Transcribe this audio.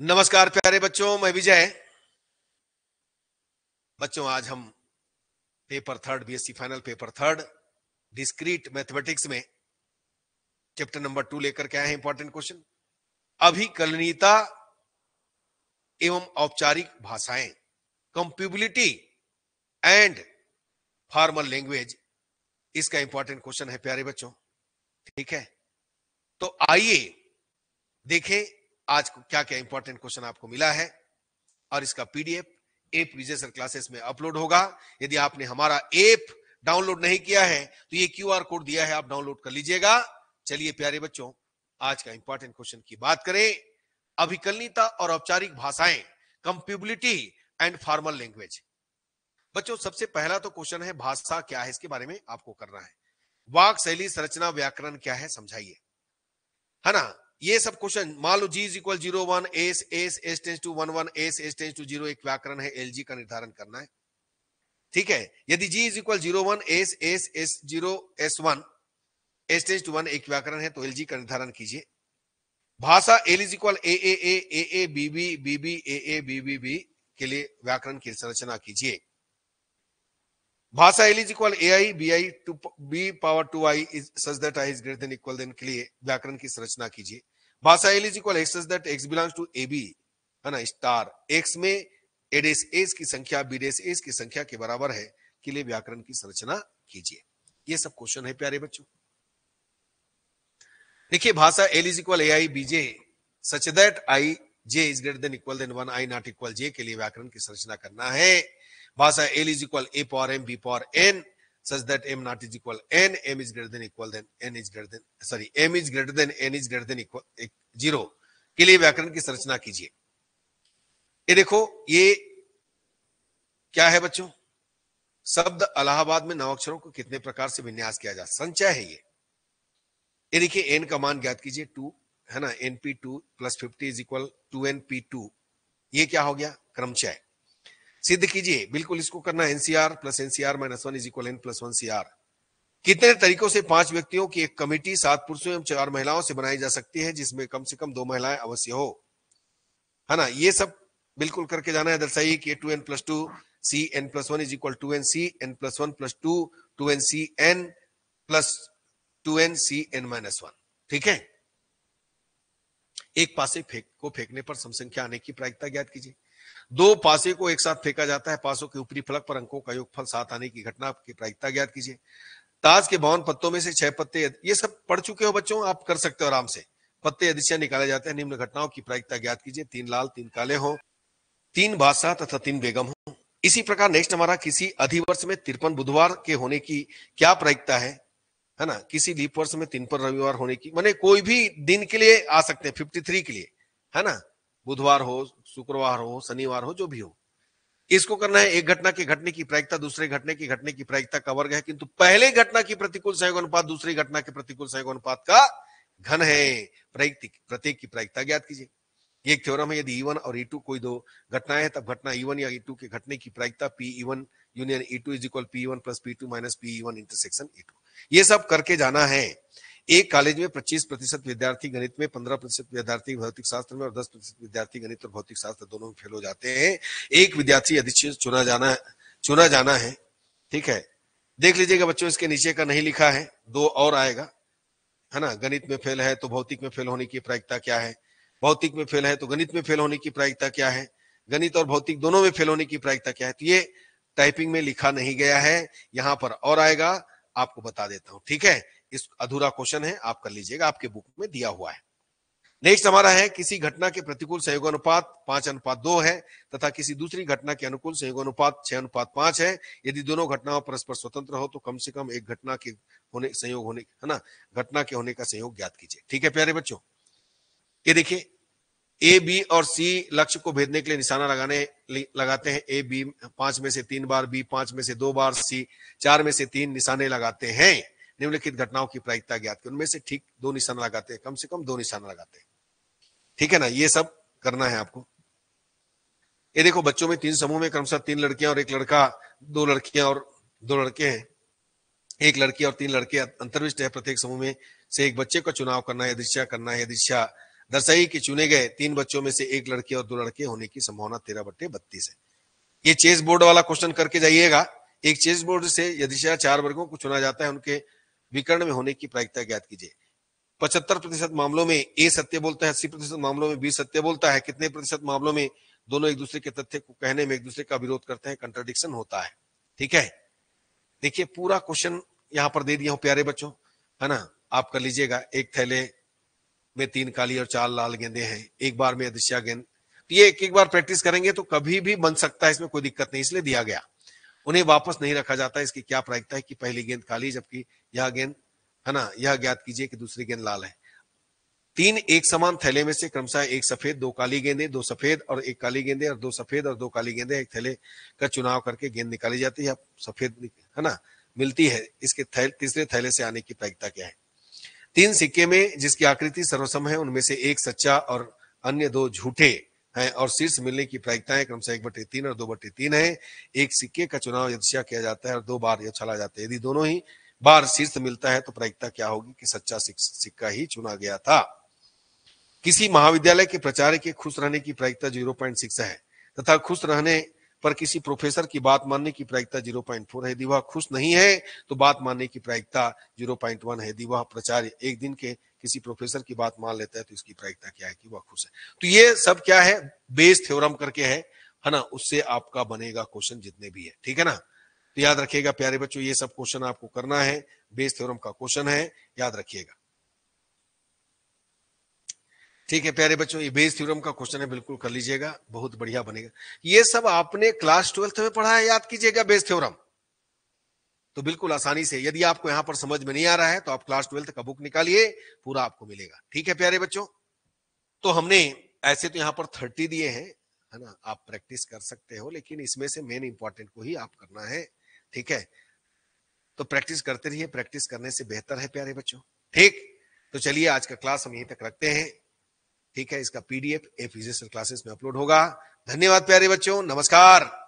नमस्कार प्यारे बच्चों मैं विजय बच्चों आज हम paper third BSc final paper third discrete mathematics में चैप्टर नंबर टू लेकर के आए हैं इंपॉर्टेंट क्वेश्चन अभिकलनीता एवं औपचारिक भाषाएं कंप्यूबिलिटी एंड फॉर्मल लैंग्वेज इसका इंपॉर्टेंट क्वेश्चन है प्यारे बच्चों ठीक है तो आइए देखें आज क्या क्या इंपॉर्टेंट क्वेश्चन आपको मिला है और इसका PDF app Vijay sir classes में अपलोड होगा यदि आपने हमारा एप डाउनलोड नहीं किया है तो ये क्यू कोड दिया है आप डाउनलोड कर लीजिएगा चलिए प्यारे बच्चों आज का इंपॉर्टेंट क्वेश्चन की बात करें अभिकलनीता और औपचारिक भाषाएं कंप्यूबिलिटी एंड फॉर्मल लैंग्वेज बच्चों सबसे पहला तो क्वेश्चन है भाषा क्या है इसके बारे में आपको करना है वाक शैली संरचना व्याकरण क्या है समझाइए है ना ये सब क्वेश्चन मान लो G is equal zero one S S S tends to one one S S tends to zero एक व्याकरण है एल का निर्धारण करना है ठीक है यदि G is equal zero one S S S zero S one S tends to one एक व्याकरण है तो एल का निर्धारण कीजिए भाषा L is equal A A A A A B B B B A A B B B के लिए व्याकरण की संरचना कीजिए Bhasa L is equal AI BI to B power 2I is such that I is greater than equal than के लिए व्याकरण की संरचना कीजिए भाषा L is equal X such that X belongs to AB है ना स्टार X में A डेस A's की संख्या B डेस A's की संख्या के बराबर है के लिए व्याकरण की संरचना कीजिए ये सब क्वेश्चन है प्यारे बच्चों देखिए भाषा L is equal AI BJ such that I J is greater than equal than 1 I not equal J के लिए व्याकरण की संरचना करना है Basa L is equal A power M, B power N such that M naught is equal N, M is greater than equal than N is greater than sorry M is greater than N is greater than equal zero के लिए व्याकरण की संरचना कीजिए ये देखो ये क्या है बच्चों शब्द अलाहाबाद में नवाक्षरों को कितने प्रकार से विन्यास किया जा संचय है ये ये देखिए एन का मान ज्ञात कीजिए टू है ना N P two plus fifty is equal to N P two ये क्या हो गया क्रमचय सिद्ध कीजिए बिल्कुल इसको करना NCR plus NCR minus one is equal N plus one C R कितने तरीकों से पांच व्यक्तियों की एक कमेटी सात पुरुषों एवं चार महिलाओं से बनाई जा सकती है जिसमें कम से कम दो महिलाएं अवश्य हो है ना ये सब बिल्कुल करके जाना है दर्शाई कि two n plus two C n plus one is equal to n C n plus one plus two two n C n plus two n C n minus one ठीक है एक पासे फेंक को फेंकने पर समसंख्या आने की प्रायिकता ज्ञात कीजिए दो पासे को एक साथ फेंका जाता है पासों के ऊपरी फलक पर अंकों का योगफल साथ आने की घटना की प्रायिकता ज्ञात कीजिए ताज के भवन पत्तों में से छह पत्ते ये सब पढ़ चुके हो बच्चों आप कर सकते हो आराम से पत्ते अधिशय निकाले जाते हैं निम्न घटनाओं की प्रायिकता ज्ञात कीजिए तीन लाल तीन काले हो तीन बादशाह तथा तीन बेगम हो इसी प्रकार नेक्स्ट हमारा किसी अधिवर्ष में तिरपन बुधवार के होने की क्या प्रायिकता है है ना किसी लीप वर्ष में तीन पर रविवार होने की मैंने कोई भी दिन के लिए आ सकते हैं फिफ्टी थ्री के लिए है ना बुधवार हो शुक्रवार हो शनिवार हो जो भी हो इसको करना है एक घटना के घटने की प्रायिकता दूसरे घटने की घटने की प्रायिकता का वर्ग है किंतु पहले घटना की प्रतिकूल सहयोग अनुपात दूसरी घटना के प्रतिकूल सहयोग अनुपात का घन है प्रत्येक की प्रायिकता ज्ञात कीजिए ये एक थ्योरम है यदि ई e और ई e कोई दो घटनाएं हैं तब घटना ईवन e या ई के घटने की प्रायिकता P E one union E two is equal P one plus P two minus P one intersection E two ये सब करके जाना है एक कॉलेज में 25 प्रतिशत विद्यार्थी गणित में 15 प्रतिशत विद्यार्थी भौतिक शास्त्र में और 10 प्रतिशत विद्यार्थी गणित और भौतिक शास्त्र दोनों में फेल हो जाते हैं एक विद्यार्थी अधिक चुना जाना चुना जाना है ठीक है देख लीजिएगा बच्चों इसके नीचे का नहीं लिखा है दो और आएगा है ना गणित में फेल है तो भौतिक में फेल होने की प्रायिकता क्या है भौतिक में फेल है तो गणित में फेल होने की प्रायिकता क्या है गणित और भौतिक दोनों में फेल होने की प्रायिकता क्या है तो ये टाइपिंग में लिखा नहीं गया है यहाँ पर और आएगा आपको बता देता हूं ठीक है इस अधूरा क्वेश्चन है आप कर लीजिएगा आपके बुक में दिया हुआ है नेक्स्ट हमारा है किसी घटना के प्रतिकूल सहयोग अनुपात पांच अनुपात दो है तथा किसी दूसरी घटना के अनुकूल सहयोग अनुपात छह अनुपात पांच है यदि दोनों घटनाओं परस्पर स्वतंत्र हो तो कम से कम एक घटना के होने संयोग होने है ना घटना के होने का सहयोग ज्ञात कीजिए ठीक है प्यारे बच्चों ये देखिए ए बी और सी लक्ष्य को भेदने के लिए निशाना लगाने लगाते हैं ए बी पांच में से तीन बार बी पांच में से दो बार सी चार में से तीन निशाने लगाते हैं निम्नलिखित घटनाओं की प्रायिकता ज्ञात की उनमें से ठीक दो निशाना लगाते हैं कम से कम दो निशाना लगाते हैं ठीक है ना ये सब करना है आपको ये देखो बच्चों में तीन समूह में क्रमशः तीन लड़कियां और एक लड़का दो लड़कियां और दो लड़के हैं एक लड़की और तीन लड़के अं-, अंतर्विष्ट है प्रत्येक समूह में से एक बच्चे का चुनाव करना है दीक्षा करना है दीक्षा दर्शाई कि चुने गए तीन बच्चों में से एक लड़की और दो लड़के होने की संभावना तेरह बट्टे बत्तीस है ये चेस बोर्ड वाला क्वेश्चन करके जाइएगा एक चेस बोर्ड से यदि चार वर्गों को चुना जाता है उनके विकर्ण में होने की प्रायिकता ज्ञात कीजिए पचहत्तर प्रतिशत मामलों में ए सत्य बोलता है अस्सी प्रतिशत मामलों में बी सत्य बोलता है कितने प्रतिशत मामलों में दोनों एक दूसरे के तथ्य को कहने में एक दूसरे का विरोध करते हैं कंट्राडिक्शन होता है ठीक है देखिए पूरा क्वेश्चन यहाँ पर दे दिया हूं प्यारे बच्चों है ना आप कर लीजिएगा एक थैले में तीन काली और चार लाल गेंदे हैं एक बार में अदृश्या गेंद तो ये एक एक बार प्रैक्टिस करेंगे तो कभी भी बन सकता है इसमें कोई दिक्कत नहीं इसलिए दिया गया उन्हें वापस नहीं रखा जाता इसकी क्या प्रायिकता है कि पहली गेंद काली जबकि यह गेंद है ना यह ज्ञात कीजिए कि दूसरी गेंद लाल है तीन एक समान थैले में से क्रमशः एक सफेद दो काली गेंदे दो सफेद और एक काली गेंदे और दो सफेद और दो काली गेंदे एक थैले का चुनाव करके गेंद निकाली जाती है सफेद है ना मिलती है इसके थैल तीसरे थैले से आने की प्रायिकता क्या है तीन सिक्के में जिसकी आकृति सर्वसम है उनमें से एक सच्चा और अन्य दो झूठे हैं और शीर्ष मिलने की प्रायिकताएं क्रमशः एक बटे तीन और दो बटे तीन है एक सिक्के का चुनाव यदस्या किया जाता है और दो बार यह छला जाता है यदि दोनों ही बार शीर्ष मिलता है तो प्रायिकता क्या होगी कि सच्चा सिक्का ही चुना गया था किसी महाविद्यालय के प्रचार के खुश रहने की प्रायिकता जीरो पॉइंट सिक्स है तथा खुश रहने पर किसी प्रोफेसर की बात मानने की प्रायिकता फोर है दिवा खुश नहीं है तो बात मानने की प्रायिकता जीरो पॉइंट वन है दिवा प्रचार प्रचार्य एक दिन के किसी प्रोफेसर की बात मान लेता है तो इसकी प्रायिकता क्या है कि वह खुश है तो ये सब क्या है बेस थ्योरम करके है है ना उससे आपका बनेगा क्वेश्चन जितने भी है ठीक है ना तो याद रखिएगा प्यारे बच्चों ये सब क्वेश्चन आपको करना है बेस थ्योरम का क्वेश्चन है याद रखिएगा ठीक है प्यारे बच्चों बेस थ्योरम का क्वेश्चन है बिल्कुल कर लीजिएगा बहुत बढ़िया बनेगा ये सब आपने क्लास ट्वेल्थ में पढ़ा है याद कीजिएगा बेस थ्योरम तो बिल्कुल आसानी से यदि आपको यहां पर समझ में नहीं आ रहा है तो आप क्लास ट्वेल्थ का बुक निकालिए पूरा आपको मिलेगा ठीक है प्यारे बच्चों तो हमने ऐसे तो यहाँ पर थर्टी दिए हैं है ना आप प्रैक्टिस कर सकते हो लेकिन इसमें से मेन इंपॉर्टेंट को ही आप करना है ठीक है तो प्रैक्टिस करते रहिए प्रैक्टिस करने से बेहतर है प्यारे बच्चों ठीक तो चलिए आज का क्लास हम यहीं तक रखते हैं ठीक है इसका पीडीएफ ए फिजिक्स क्लासेस में अपलोड होगा धन्यवाद प्यारे बच्चों नमस्कार